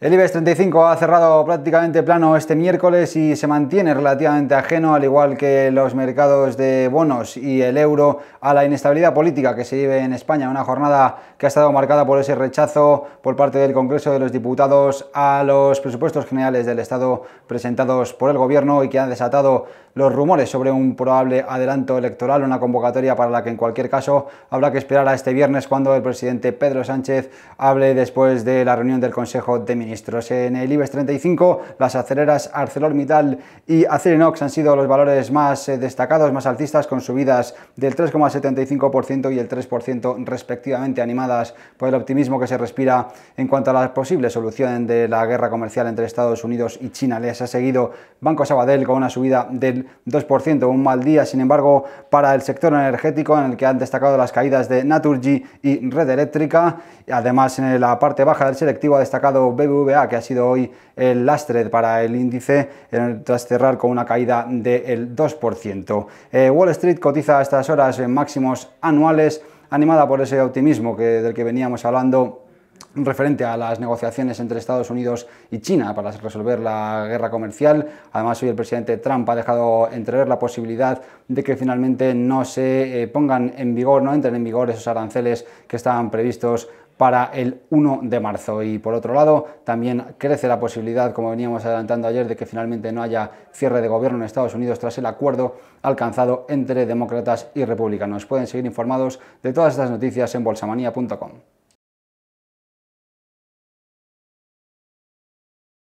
El IBEX 35 ha cerrado prácticamente plano este miércoles y se mantiene relativamente ajeno, al igual que los mercados de bonos y el euro, a la inestabilidad política que se vive en España. Una jornada que ha estado marcada por ese rechazo por parte del Congreso de los Diputados a los presupuestos generales del Estado presentados por el Gobierno y que han desatado los rumores sobre un probable adelanto electoral, una convocatoria para la que en cualquier caso habrá que esperar a este viernes cuando el presidente Pedro Sánchez hable después de la reunión del Consejo de Ministros. En el IBEX 35, las aceleras ArcelorMittal y Acerinox han sido los valores más eh, destacados, más altistas con subidas del 3,75% y el 3% respectivamente, animadas por el optimismo que se respira en cuanto a la posible solución de la guerra comercial entre Estados Unidos y China. Les ha seguido Banco Sabadell con una subida del 2%, un mal día, sin embargo, para el sector energético, en el que han destacado las caídas de Naturgy y Red Eléctrica. Además, en la parte baja del selectivo ha destacado be que ha sido hoy el lastre para el índice, tras cerrar con una caída del 2%. Eh, Wall Street cotiza a estas horas en máximos anuales, animada por ese optimismo que, del que veníamos hablando referente a las negociaciones entre Estados Unidos y China para resolver la guerra comercial. Además, hoy el presidente Trump ha dejado entrever la posibilidad de que finalmente no se eh, pongan en vigor, no entren en vigor esos aranceles que estaban previstos para el 1 de marzo. Y por otro lado, también crece la posibilidad, como veníamos adelantando ayer, de que finalmente no haya cierre de gobierno en Estados Unidos tras el acuerdo alcanzado entre demócratas y republicanos. Pueden seguir informados de todas estas noticias en bolsamanía.com.